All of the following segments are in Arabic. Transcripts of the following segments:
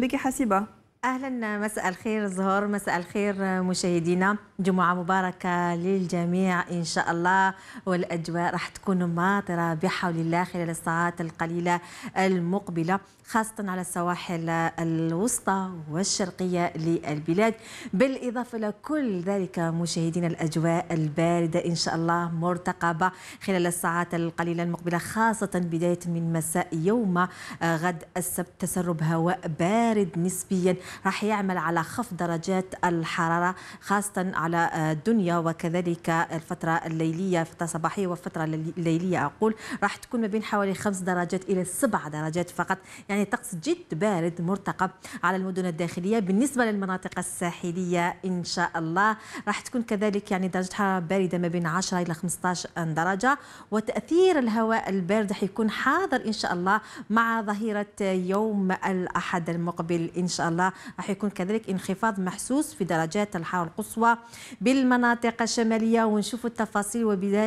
بك حاسبه اهلا مساء الخير زهر مساء الخير مشاهدينا جمعه مباركه للجميع ان شاء الله والاجواء راح تكون ماطره بحول الله خلال الساعات القليله المقبله خاصه على السواحل الوسطى والشرقيه للبلاد بالاضافه لكل ذلك مشاهدينا الاجواء البارده ان شاء الله مرتقبه خلال الساعات القليله المقبله خاصه بدايه من مساء يوم غد السبت تسرب هواء بارد نسبيا راح يعمل على خفض درجات الحرارة خاصة على آه، الدنيا وكذلك الفترة الليلية فترة صباحية وفترة الليلية أقول راح تكون ما بين حوالي خمس درجات إلى سبع درجات فقط يعني طقس جد بارد مرتقب على المدن الداخلية بالنسبة للمناطق الساحلية إن شاء الله راح تكون كذلك يعني درجة حرارة باردة ما بين 10 إلى 15 درجة وتأثير الهواء البارد حيكون حاضر إن شاء الله مع ظهيرة يوم الأحد المقبل إن شاء الله راح يكون كذلك انخفاض محسوس في درجات الحرارة القصوى بالمناطق الشمالية ونشوف التفاصيل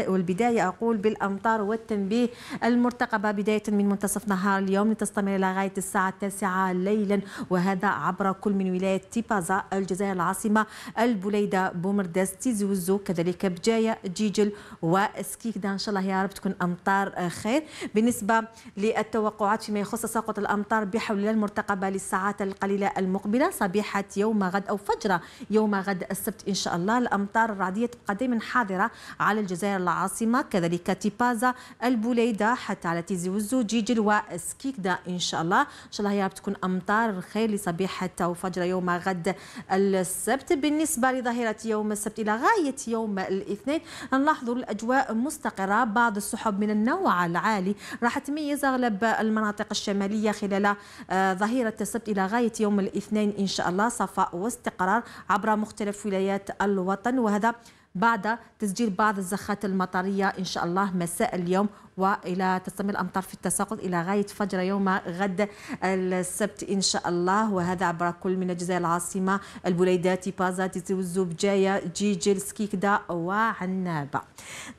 والبداية أقول بالأمطار والتنبيه المرتقبة بداية من منتصف نهار اليوم لتستمر إلى غاية الساعة التاسعة ليلا وهذا عبر كل من ولاية تيبازا الجزائر العاصمة البليدة بومرداس تيزوزو كذلك بجاية جيجل وسكيكدا إن شاء الله يا رب تكون أمطار آه، خير بالنسبة للتوقعات فيما يخص تساقط الأمطار بحول المرتقبة للساعات القليلة المقبلة المقبلة صبيحة يوم غد أو فجر يوم غد السبت إن شاء الله الأمطار الرعدية تبقى دائما حاضرة على الجزائر العاصمة كذلك تيبازا البوليدة حتى على تيزي وزو جيجل وسكيكدا إن شاء الله إن شاء الله يا رب تكون أمطار خير لصبيحة أو فجر يوم غد السبت بالنسبة لظاهرة يوم السبت إلى غاية يوم الاثنين نلاحظ الأجواء مستقرة بعض السحب من النوع العالي راح تميز أغلب المناطق الشمالية خلال آه، ظهيرة السبت إلى غاية يوم الاثنين الاثنين إن شاء الله صفاء واستقرار عبر مختلف ولايات الوطن وهذا بعد تسجيل بعض الزخات المطرية إن شاء الله مساء اليوم والى تستمر الامطار في التساقط الى غايه فجر يوم غد السبت ان شاء الله وهذا عبر كل من الجزائر العاصمه البوليداتي بازا تيزي بجايه جيجل سكيكدا وعنابه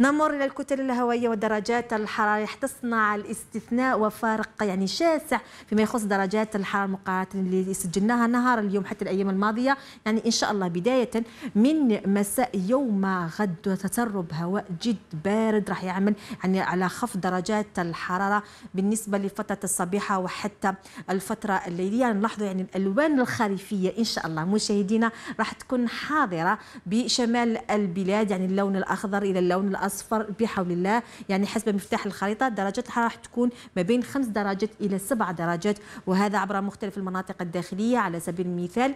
نمر الى الكتل الهوائيه ودرجات الحراره تصنع الاستثناء وفارق يعني شاسع فيما يخص درجات الحراره المقارنه اللي سجلناها نهار اليوم حتى الايام الماضيه يعني ان شاء الله بدايه من مساء يوم غد تسرب هواء جد بارد راح يعمل يعني على خط منخفض درجات الحرارة بالنسبة لفترة الصبيحة وحتى الفترة الليلية نلاحظ يعني الألوان الخريفية إن شاء الله مشاهدينا راح تكون حاضرة بشمال البلاد يعني اللون الأخضر إلى اللون الأصفر بحول الله يعني حسب مفتاح الخريطة درجات الحرارة راح تكون ما بين خمس درجات إلى سبع درجات وهذا عبر مختلف المناطق الداخلية على سبيل المثال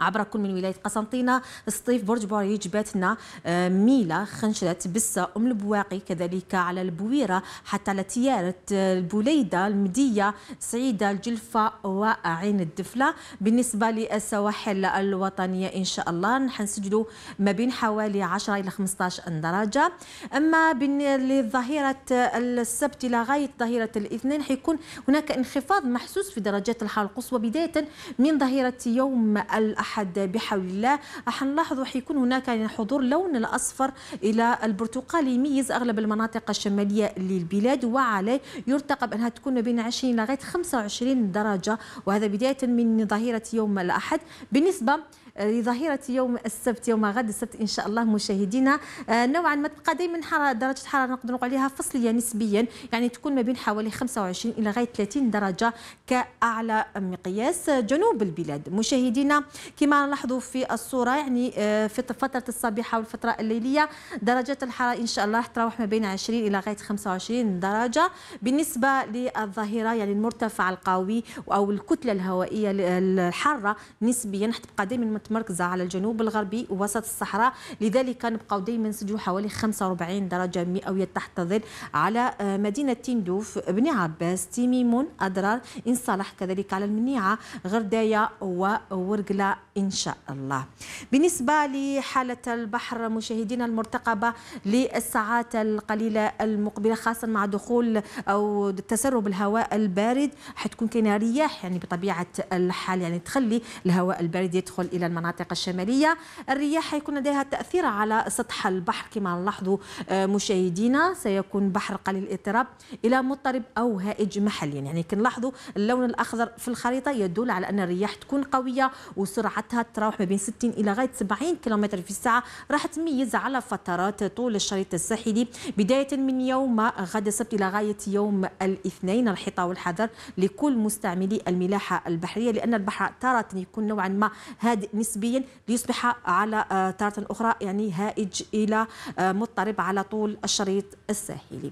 عبر كل من ولاية قسنطينة سطيف برج بوريج باتنا آه، ميلا خنشلت بسة أم البواقي كذلك على البويرة حتى على تيارة آه، البوليدة المدية سعيدة الجلفة وعين الدفلة بالنسبة للسواحل الوطنية إن شاء الله حنسجلوا ما بين حوالي 10 إلى 15 درجة أما لظهيرة السبت إلى غاية ظهيرة الاثنين حيكون هناك انخفاض محسوس في درجات الحرارة القصوى بداية من ظهيرة يوم الأحد الأحد بحول الله راح راح حيكون هناك يعني حضور لون الأصفر إلى البرتقالي يميز أغلب المناطق الشمالية للبلاد وعليه يرتقب أنها تكون بين 20 لغاية 25 درجة وهذا بداية من ظهيرة يوم الأحد بالنسبة لظهيرة يوم السبت يوم غد السبت إن شاء الله مشاهدينا آه، نوعا ما تبقى دائما حرارة درجة حرارة نقدر نقول عليها فصلية نسبيا يعني تكون ما بين حوالي 25 إلى غاية 30 درجة كأعلى مقياس جنوب البلاد مشاهدينا كما نلاحظوا في الصورة يعني آه، في فترة الصبيحة والفترة الليلية درجات الحرارة إن شاء الله تتراوح ما بين 20 إلى غاية 25 درجة بالنسبة للظهيرة يعني المرتفع القوي أو الكتلة الهوائية الحارة نسبيا تبقى دائما متمركزه على الجنوب الغربي وسط الصحراء لذلك نبقاو دائما نسجلوا حوالي 45 درجه مئويه تحت الظل على آه، مدينه تندوف بني عباس تيميمون اضرار ان صالح كذلك على المنيعه غردايه وورقله ان شاء الله بالنسبه لحاله البحر مشاهدينا المرتقبه للساعات القليله المقبله خاصه مع دخول او تسرب الهواء البارد حتكون كاينه رياح يعني بطبيعه الحال يعني تخلي الهواء البارد يدخل الى المناطق الشمالية الرياح يكون لديها تأثير على سطح البحر كما نلاحظوا آه، مشاهدينا سيكون بحر قليل الاضطراب إلى مضطرب أو هائج محليا يعني كنلاحظوا اللون الأخضر في الخريطة يدل على أن الرياح تكون قوية وسرعتها تتراوح ما بين 60 إلى غاية 70 كيلومتر في الساعة راح تميز على فترات طول الشريط الساحلي بداية من يوم غد السبت إلى غاية يوم الاثنين الحيطة والحذر لكل مستعملي الملاحة البحرية لأن البحر تارة يكون نوعا ما هادئ نسبيا ليصبح على آه، تارة أخرى يعني هائج إلى آه، مضطرب على طول الشريط الساحلي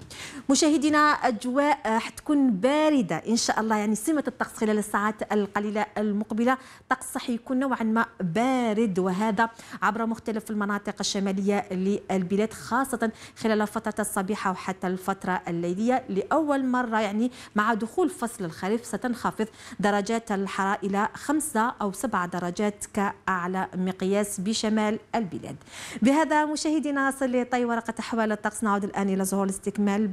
مشاهدينا أجواء آه، حتكون باردة إن شاء الله يعني سمة الطقس خلال الساعات القليلة المقبلة طقس صحي يكون نوعا ما بارد وهذا عبر مختلف المناطق الشمالية للبلاد خاصة خلال فترة الصبيحة وحتى الفترة الليلية لأول مرة يعني مع دخول فصل الخريف ستنخفض درجات الحرارة إلى خمسة أو سبعة درجات ك أعلى مقياس بشمال البلاد بهذا مشاهدينا نصل لطي ورقة أحوال الطقس نعود الآن إلى ظهور الاستكمال